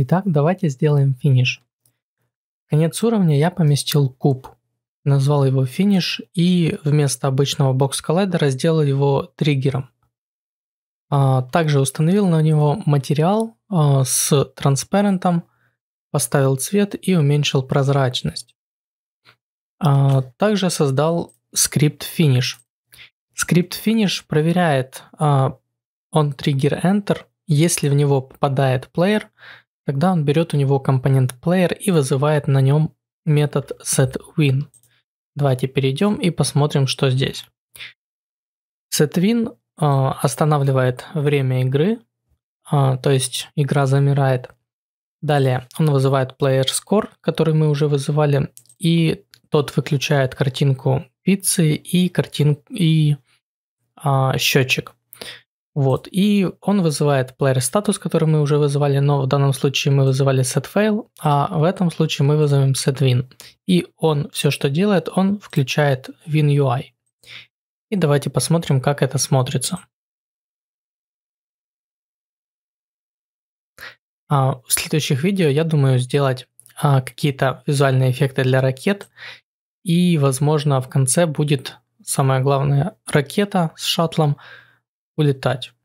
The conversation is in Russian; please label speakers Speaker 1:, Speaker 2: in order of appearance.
Speaker 1: Итак, давайте сделаем финиш. конец уровня я поместил куб, назвал его финиш и вместо обычного бокс-коллайдера сделал его триггером. А, также установил на него материал а, с транспарентом, поставил цвет и уменьшил прозрачность. А, также создал скрипт финиш. Скрипт финиш проверяет он триггер enter, если в него попадает плеер, Тогда он берет у него компонент player и вызывает на нем метод setWin. Давайте перейдем и посмотрим, что здесь. SetWin а, останавливает время игры, а, то есть игра замирает. Далее он вызывает player score, который мы уже вызывали, и тот выключает картинку пиццы и, картин... и а, счетчик. Вот, и он вызывает player статус, который мы уже вызывали, но в данном случае мы вызывали setFail, а в этом случае мы вызовем setWin. И он все, что делает, он включает WinUI. И давайте посмотрим, как это смотрится. А в следующих видео я думаю сделать а, какие-то визуальные эффекты для ракет. И, возможно, в конце будет самое главное ракета с шаттлом – o detalhe.